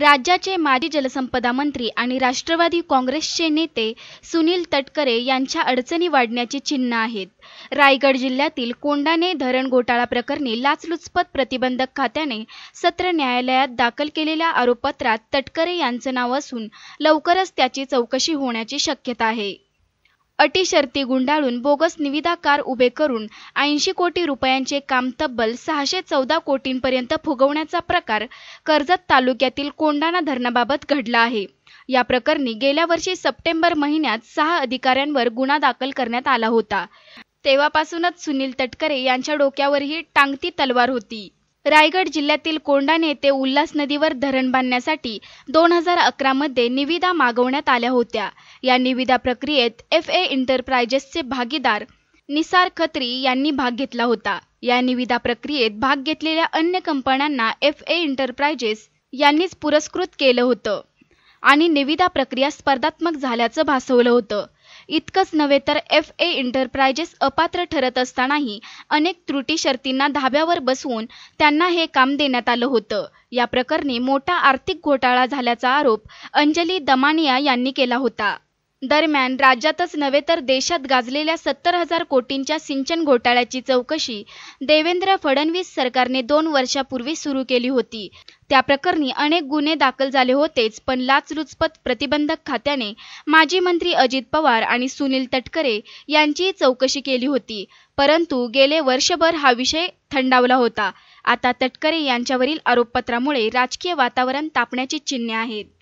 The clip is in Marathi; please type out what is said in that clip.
राज्याचे माजी जलसंपदा मंत्री आणि राष्ट्रवादी काँग्रेसचे नेते सुनील तटकरे यांच्या अडचणी वाढण्याची चिन्ह आहेत रायगड जिल्ह्यातील कोंडाने धरण घोटाळा प्रकरणी लाचलुचपत प्रतिबंधक खात्याने सत्र न्यायालयात दाखल केलेल्या आरोपपत्रात तटकरे यांचं नाव असून लवकरच त्याची चौकशी होण्याची शक्यता आहे अटी शर्ती गुंडाळून बोगस निविदाकार उभे करून ऐंशी कोटी रुपयांचे काम तब्बल सहाशे चौदा कोटींपर्यंत फुगवण्याचा प्रकार कर्जत तालुक्यातील कोंडाणा धरणाबाबत घडला आहे या प्रकरणी गेल्या वर्षी सप्टेंबर महिन्यात सहा अधिकाऱ्यांवर गुन्हा दाखल करण्यात आला होता तेव्हापासूनच सुनील तटकरे यांच्या डोक्यावरही टांगती तलवार होती रायगड जिल्ह्यातील कोंडाने ते उल्हास नदीवर धरण बांधण्यासाठी दोन हजार अकरामध्ये निविदा मागवण्यात आल्या होत्या या निविदा प्रक्रियेत एफ ए इंटरप्रायजेसचे भागीदार निसार खत्री यांनी भाग घेतला होता या निविदा प्रक्रियेत भाग घेतलेल्या अन्य कंपन्यांना एफ ए इंटरप्रायजेस यांनीच पुरस्कृत केलं होतं आणि निविदा प्रक्रिया स्पर्धात्मक झाल्याचं भासवलं होतं इतकंच नव्हे तर एफ ए एंटरप्रायजेस अपात्र ठरत असतानाही अनेक त्रुटी शर्तींना धाब्यावर बसवून त्यांना हे काम देण्यात आलं होतं या प्रकरणी मोठा आर्थिक घोटाळा झाल्याचा आरोप अंजली दमानिया यांनी केला होता दरम्यान राज्यातच नव्हे तर देशात गाजलेल्या सत्तर हजार कोटींच्या सिंचन घोटाळ्याची चौकशी देवेंद्र फडणवीस सरकारने दोन वर्षापूर्वी सुरू केली होती त्या प्रकरणी अनेक गुन्हे दाखल झाले होतेच पण लाचलुचपत प्रतिबंधक खात्याने माजी मंत्री अजित पवार आणि सुनील तटकरे यांची चौकशी केली होती परंतु गेले वर्षभर हा विषय थंडावला होता आता तटकरे यांच्यावरील आरोपपत्रामुळे राजकीय वातावरण तापण्याची चिन्हे आहेत